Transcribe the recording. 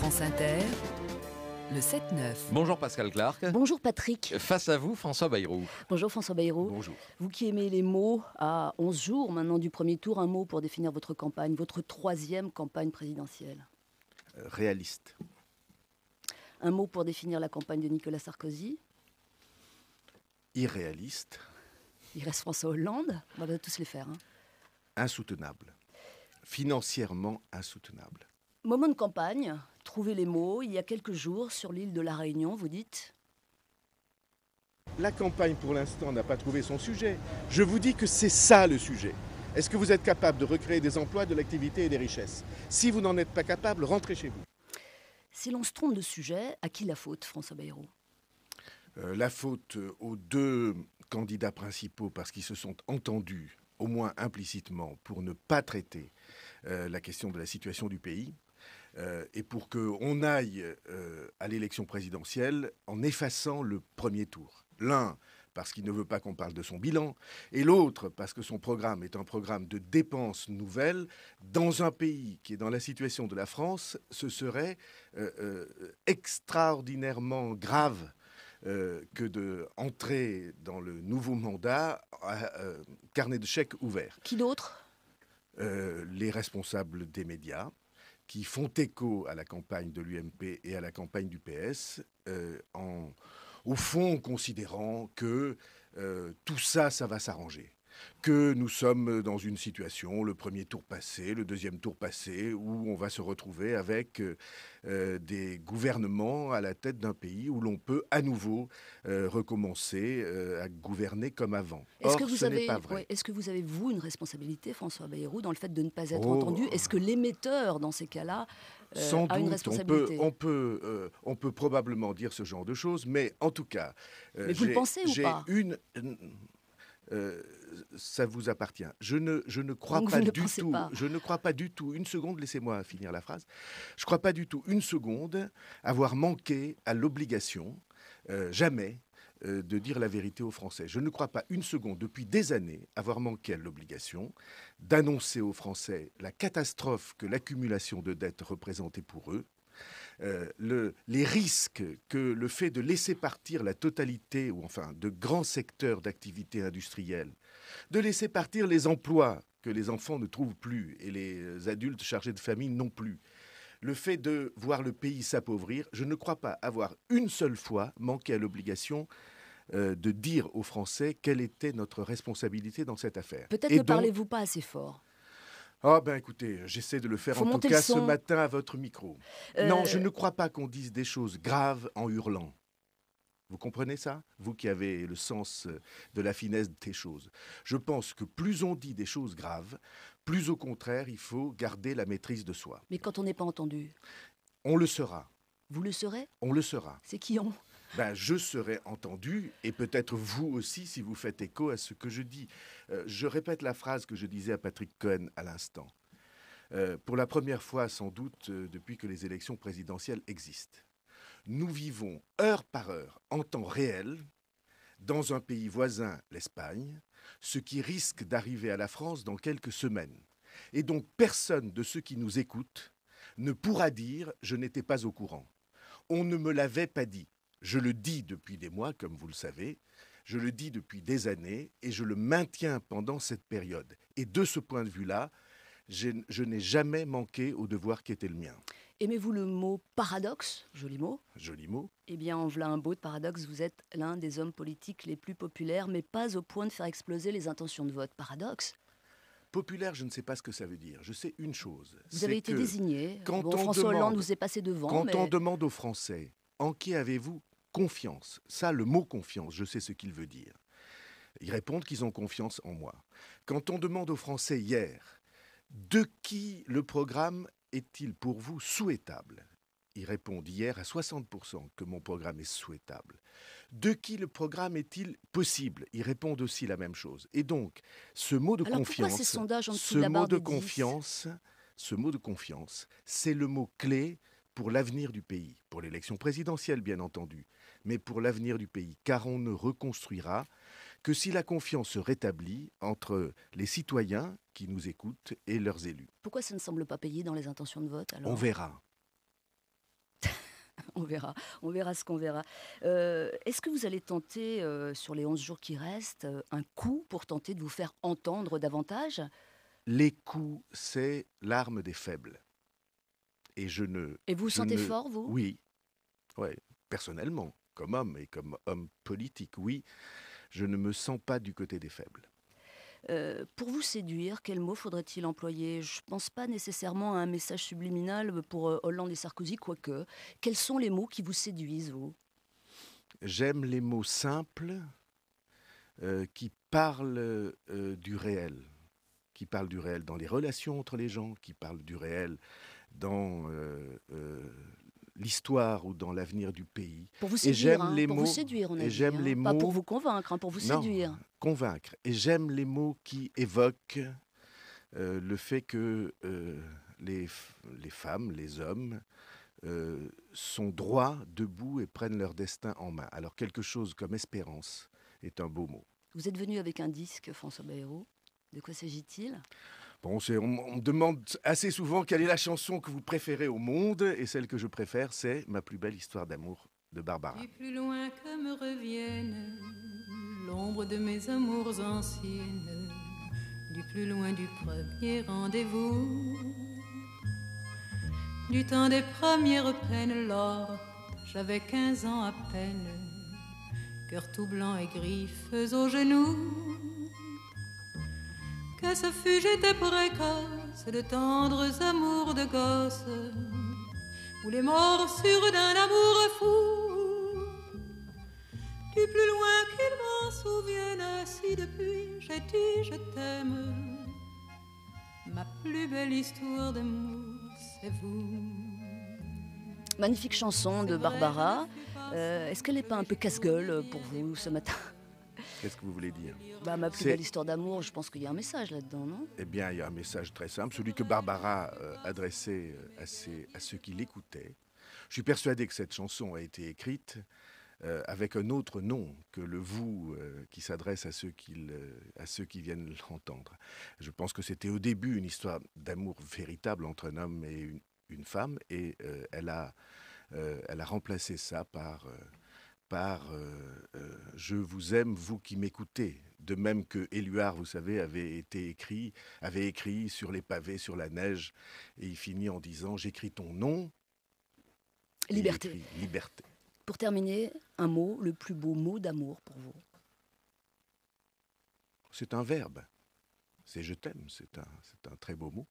France Inter, le 7-9. Bonjour Pascal Clark. Bonjour Patrick. Face à vous, François Bayrou. Bonjour François Bayrou. Bonjour. Vous qui aimez les mots, à 11 jours maintenant du premier tour, un mot pour définir votre campagne, votre troisième campagne présidentielle. Euh, réaliste. Un mot pour définir la campagne de Nicolas Sarkozy. Irréaliste. Il reste François Hollande. On va tous les faire. Hein. Insoutenable. Financièrement insoutenable. Moment de campagne, Trouvez les mots, il y a quelques jours sur l'île de la Réunion, vous dites La campagne pour l'instant n'a pas trouvé son sujet. Je vous dis que c'est ça le sujet. Est-ce que vous êtes capable de recréer des emplois, de l'activité et des richesses Si vous n'en êtes pas capable, rentrez chez vous. Si l'on se trompe de sujet, à qui la faute, François Bayrou euh, La faute euh, aux deux candidats principaux parce qu'ils se sont entendus, au moins implicitement, pour ne pas traiter euh, la question de la situation du pays. Euh, et pour qu'on aille euh, à l'élection présidentielle en effaçant le premier tour. L'un, parce qu'il ne veut pas qu'on parle de son bilan, et l'autre parce que son programme est un programme de dépenses nouvelles dans un pays qui est dans la situation de la France, ce serait euh, extraordinairement grave. que de dans le nouveau mandat carnet de chèques ouvert. Qui d'autre Les responsables des médias, qui font écho à la campagne de l'UMP et à la campagne du PS, euh, en, au fond considérant que euh, tout ça, ça va s'arranger que nous sommes dans une situation, le premier tour passé, le deuxième tour passé, où on va se retrouver avec euh, euh, des gouvernements à la tête d'un pays où l'on peut à nouveau euh, recommencer à gouverner comme avant. Est-ce que, vous avez, est-ce que vous avez, vous, une responsabilité, François Bayrou, dans le fait de ne pas être oh. entendu Est-ce que l'émetteur, dans ces cas-là, a une responsabilité on peut, on, peut, probablement dire ce genre de choses, mais en tout cas... Mais vous le pensez ou pas une... Euh, ça vous appartient. Je ne, ne crois pas du tout. Je ne crois pas du tout. Une seconde, laissez-moi finir la phrase. Je ne crois pas du tout une seconde avoir manqué à l'obligation, euh, jamais, euh, de dire la vérité aux Français. Je ne crois pas une seconde, depuis des années, avoir manqué à l'obligation d'annoncer aux Français la catastrophe que l'accumulation de dettes représentait pour eux, euh, le, les risques que le fait de laisser partir la totalité, ou enfin de grands secteurs d'activité industrielle, de laisser partir les emplois que les enfants ne trouvent plus et les adultes chargés de famille non plus, le fait de voir le pays s'appauvrir, je ne crois pas avoir une seule fois manqué à l'obligation euh, de dire aux Français quelle était notre responsabilité dans cette affaire. Peut-être ne parlez-vous pas assez fort. Ah ben écoutez, j'essaie de le faire en tout cas ce matin à votre micro. Euh, non, je ne crois pas qu'on dise des choses graves en hurlant. Vous comprenez ça Vous qui avez le sens euh, de la finesse des choses. Je pense que plus on dit des choses graves, plus au contraire, il faut garder la maîtrise de soi. Mais quand on n'est pas entendu On le sera. Vous le serez On le sera. C'est qui on ben, je serai entendu et peut-être vous aussi si vous faites écho à ce que je dis. Euh, je répète la phrase que je disais à Patrick Cohen à l'instant. Euh, pour la première fois sans doute euh, depuis que les élections présidentielles existent, nous vivons heure par heure en temps réel dans un pays voisin, l'Espagne, ce qui risque d'arriver à la France dans quelques semaines. Et donc personne de ceux qui nous écoutent ne pourra dire je n'étais pas au courant. On ne me l'avait pas dit. Je le dis depuis des mois, comme vous le savez, je le dis depuis des années et je le maintiens pendant cette période. Et de ce point de vue-là, je, n'ai jamais manqué au devoir qui était le mien. Aimez-vous le mot paradoxe Joli mot. Joli mot. Eh bien, en voilà un beau de paradoxe. Vous êtes l'un des hommes politiques les plus populaires, mais pas au point de faire exploser les intentions de vote. Paradoxe Populaire, je ne sais pas ce que ça veut dire. Je sais une chose. Vous avez été désigné. Quand bon, François Hollande vous est passé devant. Quand on demande aux Français en qui avez-vous confiance. Ça, le mot confiance, je sais ce qu'il veut dire. Ils répondent qu'ils ont confiance en moi. Quand on demande aux Français hier, de qui le programme est-il pour vous souhaitable Ils répondent hier à 60% que mon programme est souhaitable. De qui le programme est-il possible Ils répondent aussi la même chose. Et donc, ce mot de confiance, ce, mot de confiance ce mot de confiance, c'est le mot clé pour l'avenir du pays, pour l'élection présidentielle bien entendu, mais pour l'avenir du pays, car on ne reconstruira que si la confiance se rétablit entre les citoyens qui nous écoutent et leurs élus. Pourquoi ça ne semble pas payer dans les intentions de vote On verra. on verra, on verra ce qu'on verra. Euh, est-ce que vous allez tenter, euh, sur les 11 jours qui restent, euh, un coup pour tenter de vous faire entendre davantage Les coups, c'est l'arme des faibles. Et Et vous vous sentez fort, vous Oui. Ouais, personnellement, comme homme et comme homme politique, oui, je ne me sens pas du côté des faibles. Euh, pour vous séduire, quels mots faudrait-il employer Je ne pense pas nécessairement à un message subliminal pour euh, Hollande et Sarkozy, quoique. Quels sont les mots qui vous séduisent, vous J'aime les mots simples euh, qui parlent du réel, qui parlent du réel dans les relations entre les gens, qui parlent du réel dans euh, euh, l'histoire ou dans l'avenir du pays. Pour vous séduire, hein, et j'aime les mots, on a et j'aime les mots, Pas pour vous convaincre, hein, pour vous séduire. Convaincre. Et j'aime les mots qui évoquent euh, le fait que les, femmes, les hommes, sont droits, debout et prennent leur destin en main. Alors quelque chose comme espérance est un beau mot. Vous êtes venu avec un disque, François Bayrou. De quoi s'agit-il Bon, on, me demande assez souvent quelle est la chanson que vous préférez au monde, et celle que je préfère, c'est Ma plus belle histoire d'amour de Barbara. Du plus loin que me reviennent l'ombre de mes amours anciennes, du plus loin du premier rendez-vous, du temps des premières peines, lors j'avais 15 ans à peine, cœur tout blanc et griffes aux genoux quest ce fut j'étais précoce de tendres amours de gosse, Ou les morts sur d'un amour fou, du plus loin qu'ils m'en souviennent, si depuis j'ai dit je t'aime. Ma plus belle histoire d'amour, c'est vous. Magnifique chanson de Barbara. Euh, est-ce qu'elle n'est pas un peu casse-gueule pour vous ce matin Qu'est-ce que vous voulez dire bah, Ma plus belle histoire d'amour, je pense qu'il y a un message là-dedans, non Eh bien, il y a un message très simple, celui que Barbara euh, adressait euh, à, à ceux qui l'écoutaient. Je suis persuadé que cette chanson a été écrite euh, avec un autre nom que le vous qui s'adresse à, ceux qui à ceux qui viennent l'entendre. Je pense que c'était au début une histoire d'amour véritable entre un homme et une, une femme, et elle, a, elle a remplacé ça par, par je vous aime, vous qui m'écoutez. De même que Éluard, vous savez, avait été écrit, avait écrit sur les pavés, sur la neige, et il finit en disant J'écris ton nom. Liberté. liberté. Pour terminer, un mot, le plus beau mot d'amour pour vous C'est un verbe. C'est je t'aime, c'est un, un très beau mot.